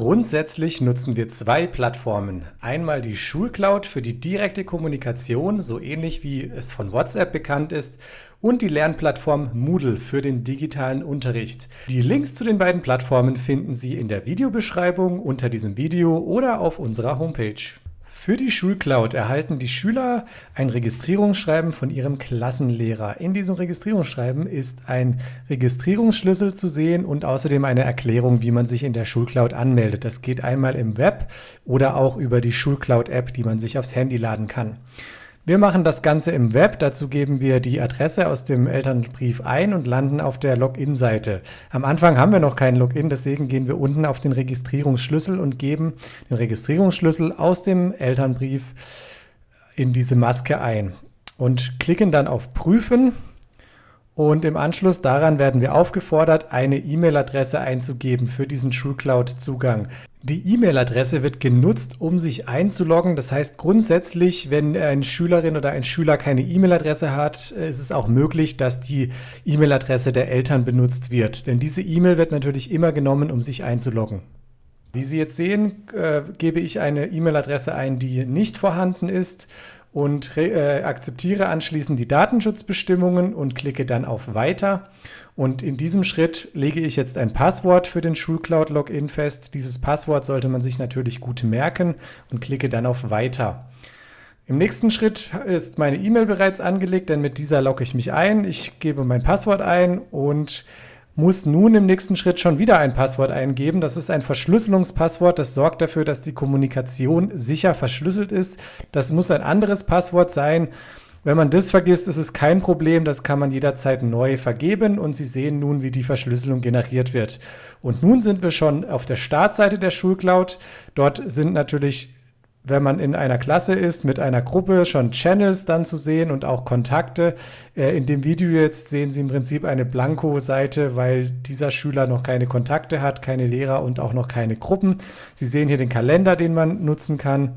Grundsätzlich nutzen wir zwei Plattformen. Einmal die Schulcloud für die direkte Kommunikation, so ähnlich wie es von WhatsApp bekannt ist, und die Lernplattform Moodle für den digitalen Unterricht. Die Links zu den beiden Plattformen finden Sie in der Videobeschreibung unter diesem Video oder auf unserer Homepage. Für die Schulcloud erhalten die Schüler ein Registrierungsschreiben von ihrem Klassenlehrer. In diesem Registrierungsschreiben ist ein Registrierungsschlüssel zu sehen und außerdem eine Erklärung, wie man sich in der Schulcloud anmeldet. Das geht einmal im Web oder auch über die Schulcloud-App, die man sich aufs Handy laden kann. Wir machen das Ganze im Web. Dazu geben wir die Adresse aus dem Elternbrief ein und landen auf der Login-Seite. Am Anfang haben wir noch keinen Login, deswegen gehen wir unten auf den Registrierungsschlüssel und geben den Registrierungsschlüssel aus dem Elternbrief in diese Maske ein und klicken dann auf Prüfen. Und im Anschluss daran werden wir aufgefordert, eine E-Mail-Adresse einzugeben für diesen Schulcloud-Zugang. Die E-Mail-Adresse wird genutzt, um sich einzuloggen. Das heißt, grundsätzlich, wenn eine Schülerin oder ein Schüler keine E-Mail-Adresse hat, ist es auch möglich, dass die E-Mail-Adresse der Eltern benutzt wird. Denn diese E-Mail wird natürlich immer genommen, um sich einzuloggen. Wie Sie jetzt sehen, äh, gebe ich eine E-Mail-Adresse ein, die nicht vorhanden ist und äh, akzeptiere anschließend die Datenschutzbestimmungen und klicke dann auf Weiter. Und in diesem Schritt lege ich jetzt ein Passwort für den Schulcloud-Login fest. Dieses Passwort sollte man sich natürlich gut merken und klicke dann auf Weiter. Im nächsten Schritt ist meine E-Mail bereits angelegt, denn mit dieser logge ich mich ein. Ich gebe mein Passwort ein und muss nun im nächsten Schritt schon wieder ein Passwort eingeben. Das ist ein Verschlüsselungspasswort. Das sorgt dafür, dass die Kommunikation sicher verschlüsselt ist. Das muss ein anderes Passwort sein. Wenn man das vergisst, ist es kein Problem, das kann man jederzeit neu vergeben und Sie sehen nun, wie die Verschlüsselung generiert wird. Und nun sind wir schon auf der Startseite der Schulcloud. Dort sind natürlich wenn man in einer Klasse ist, mit einer Gruppe schon Channels dann zu sehen und auch Kontakte. Äh, in dem Video jetzt sehen Sie im Prinzip eine Blanko-Seite, weil dieser Schüler noch keine Kontakte hat, keine Lehrer und auch noch keine Gruppen. Sie sehen hier den Kalender, den man nutzen kann.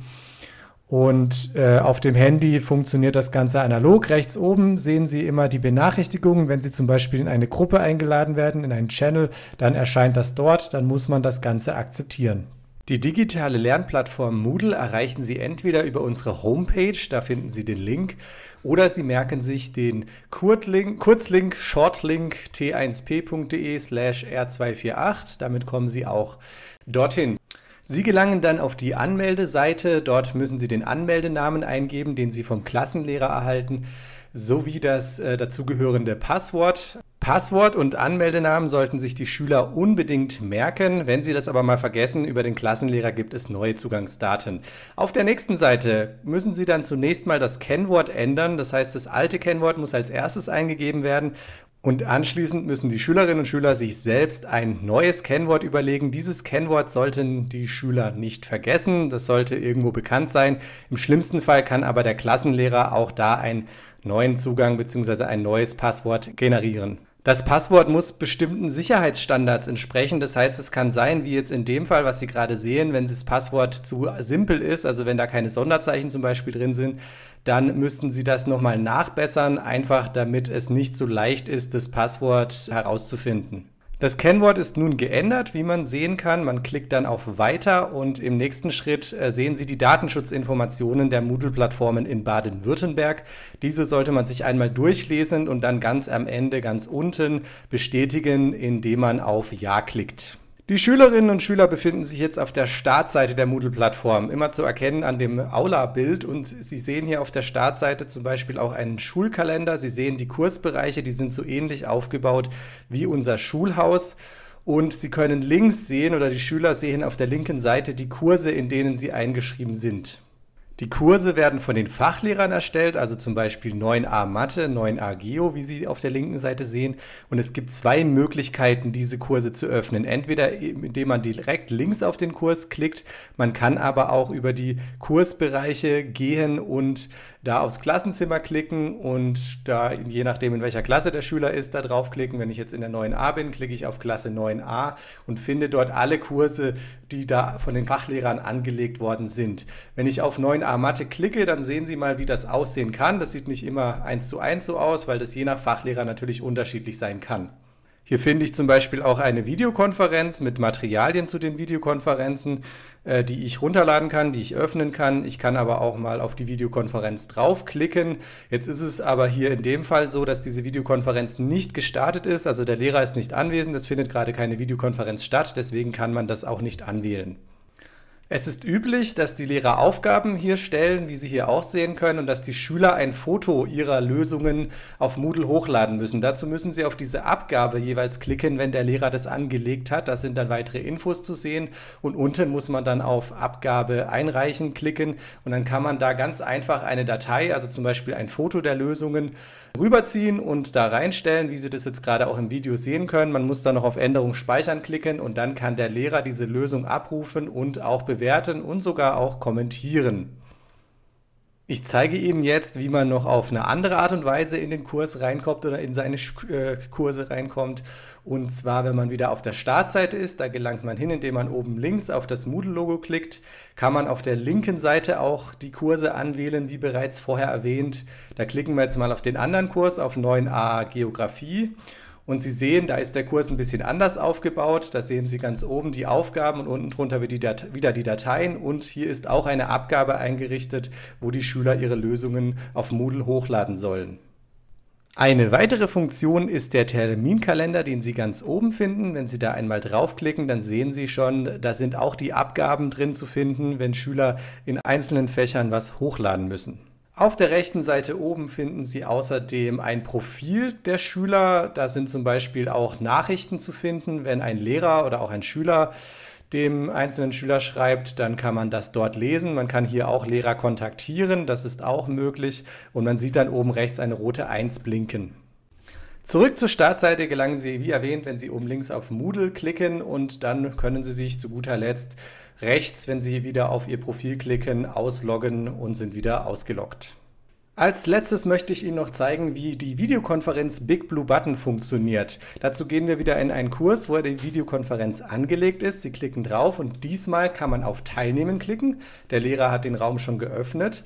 Und äh, auf dem Handy funktioniert das Ganze analog. Rechts oben sehen Sie immer die Benachrichtigungen. Wenn Sie zum Beispiel in eine Gruppe eingeladen werden, in einen Channel, dann erscheint das dort, dann muss man das Ganze akzeptieren. Die digitale Lernplattform Moodle erreichen Sie entweder über unsere Homepage, da finden Sie den Link, oder Sie merken sich den Kurzlink, Shortlink t1p.de slash r248, damit kommen Sie auch dorthin. Sie gelangen dann auf die Anmeldeseite, dort müssen Sie den Anmeldenamen eingeben, den Sie vom Klassenlehrer erhalten sowie das äh, dazugehörende Passwort. Passwort und Anmeldenamen sollten sich die Schüler unbedingt merken. Wenn sie das aber mal vergessen, über den Klassenlehrer gibt es neue Zugangsdaten. Auf der nächsten Seite müssen Sie dann zunächst mal das Kennwort ändern. Das heißt, das alte Kennwort muss als erstes eingegeben werden und anschließend müssen die Schülerinnen und Schüler sich selbst ein neues Kennwort überlegen. Dieses Kennwort sollten die Schüler nicht vergessen. Das sollte irgendwo bekannt sein. Im schlimmsten Fall kann aber der Klassenlehrer auch da einen neuen Zugang bzw. ein neues Passwort generieren. Das Passwort muss bestimmten Sicherheitsstandards entsprechen. Das heißt, es kann sein, wie jetzt in dem Fall, was Sie gerade sehen, wenn das Passwort zu simpel ist, also wenn da keine Sonderzeichen zum Beispiel drin sind, dann müssten Sie das nochmal nachbessern, einfach damit es nicht so leicht ist, das Passwort herauszufinden. Das Kennwort ist nun geändert, wie man sehen kann. Man klickt dann auf Weiter und im nächsten Schritt äh, sehen Sie die Datenschutzinformationen der Moodle-Plattformen in Baden-Württemberg. Diese sollte man sich einmal durchlesen und dann ganz am Ende, ganz unten bestätigen, indem man auf Ja klickt. Die Schülerinnen und Schüler befinden sich jetzt auf der Startseite der Moodle-Plattform, immer zu erkennen an dem Aula-Bild. Und Sie sehen hier auf der Startseite zum Beispiel auch einen Schulkalender. Sie sehen die Kursbereiche, die sind so ähnlich aufgebaut wie unser Schulhaus. Und Sie können links sehen oder die Schüler sehen auf der linken Seite die Kurse, in denen sie eingeschrieben sind. Die Kurse werden von den Fachlehrern erstellt, also zum Beispiel 9a Mathe, 9a Geo, wie Sie auf der linken Seite sehen. Und es gibt zwei Möglichkeiten, diese Kurse zu öffnen. Entweder e, indem man direkt links auf den Kurs klickt, man kann aber auch über die Kursbereiche gehen und da aufs Klassenzimmer klicken und da je nachdem, in welcher Klasse der Schüler ist, da draufklicken. Wenn ich jetzt in der 9a bin, klicke ich auf Klasse 9a und finde dort alle Kurse, die da von den Fachlehrern angelegt worden sind. Wenn ich auf 9 in Amate klicke, dann sehen Sie mal, wie das aussehen kann. Das sieht nicht immer eins zu eins so aus, weil das je nach Fachlehrer natürlich unterschiedlich sein kann. Hier finde ich zum Beispiel auch eine Videokonferenz mit Materialien zu den Videokonferenzen, äh, die ich runterladen kann, die ich öffnen kann. Ich kann aber auch mal auf die Videokonferenz draufklicken. Jetzt ist es aber hier in dem Fall so, dass diese Videokonferenz nicht gestartet ist. Also der Lehrer ist nicht anwesend, es findet gerade keine Videokonferenz statt, deswegen kann man das auch nicht anwählen. Es ist üblich, dass die Lehrer Aufgaben hier stellen, wie Sie hier auch sehen können, und dass die Schüler ein Foto ihrer Lösungen auf Moodle hochladen müssen. Dazu müssen Sie auf diese Abgabe jeweils klicken, wenn der Lehrer das angelegt hat. Da sind dann weitere Infos zu sehen und unten muss man dann auf Abgabe einreichen klicken und dann kann man da ganz einfach eine Datei, also zum Beispiel ein Foto der Lösungen, rüberziehen und da reinstellen, wie Sie das jetzt gerade auch im Video sehen können. Man muss dann noch auf Änderung speichern klicken und dann kann der Lehrer diese Lösung abrufen und auch bewerten bewerten und sogar auch kommentieren. Ich zeige Ihnen jetzt, wie man noch auf eine andere Art und Weise in den Kurs reinkommt oder in seine äh, Kurse reinkommt. Und zwar, wenn man wieder auf der Startseite ist, da gelangt man hin, indem man oben links auf das Moodle-Logo klickt, kann man auf der linken Seite auch die Kurse anwählen, wie bereits vorher erwähnt. Da klicken wir jetzt mal auf den anderen Kurs, auf 9a Geografie. Und Sie sehen, da ist der Kurs ein bisschen anders aufgebaut. Da sehen Sie ganz oben die Aufgaben und unten drunter wieder die Dateien. Und hier ist auch eine Abgabe eingerichtet, wo die Schüler ihre Lösungen auf Moodle hochladen sollen. Eine weitere Funktion ist der Terminkalender, den Sie ganz oben finden. Wenn Sie da einmal draufklicken, dann sehen Sie schon, da sind auch die Abgaben drin zu finden, wenn Schüler in einzelnen Fächern was hochladen müssen. Auf der rechten Seite oben finden Sie außerdem ein Profil der Schüler. Da sind zum Beispiel auch Nachrichten zu finden. Wenn ein Lehrer oder auch ein Schüler dem einzelnen Schüler schreibt, dann kann man das dort lesen. Man kann hier auch Lehrer kontaktieren, das ist auch möglich. Und man sieht dann oben rechts eine rote 1 blinken. Zurück zur Startseite gelangen Sie, wie erwähnt, wenn Sie oben links auf Moodle klicken und dann können Sie sich zu guter Letzt rechts, wenn Sie wieder auf Ihr Profil klicken, ausloggen und sind wieder ausgeloggt. Als letztes möchte ich Ihnen noch zeigen, wie die Videokonferenz Big Blue Button funktioniert. Dazu gehen wir wieder in einen Kurs, wo die Videokonferenz angelegt ist. Sie klicken drauf und diesmal kann man auf Teilnehmen klicken. Der Lehrer hat den Raum schon geöffnet.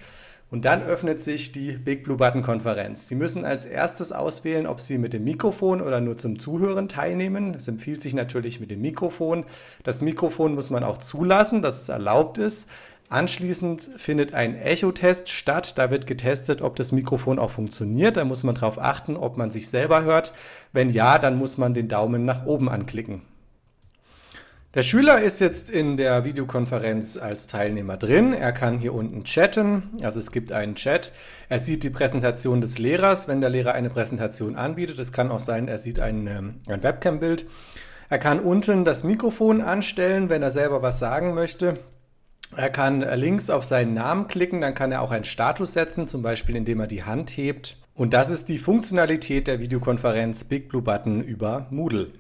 Und dann öffnet sich die Big Blue Button Konferenz. Sie müssen als erstes auswählen, ob Sie mit dem Mikrofon oder nur zum Zuhören teilnehmen. Es empfiehlt sich natürlich mit dem Mikrofon. Das Mikrofon muss man auch zulassen, dass es erlaubt ist. Anschließend findet ein Echo-Test statt. Da wird getestet, ob das Mikrofon auch funktioniert. Da muss man darauf achten, ob man sich selber hört. Wenn ja, dann muss man den Daumen nach oben anklicken. Der Schüler ist jetzt in der Videokonferenz als Teilnehmer drin. Er kann hier unten chatten, also es gibt einen Chat. Er sieht die Präsentation des Lehrers, wenn der Lehrer eine Präsentation anbietet. Es kann auch sein, er sieht ein, ähm, ein Webcam-Bild. Er kann unten das Mikrofon anstellen, wenn er selber was sagen möchte. Er kann äh, links auf seinen Namen klicken, dann kann er auch einen Status setzen, zum Beispiel indem er die Hand hebt. Und das ist die Funktionalität der Videokonferenz Big Blue Button über Moodle.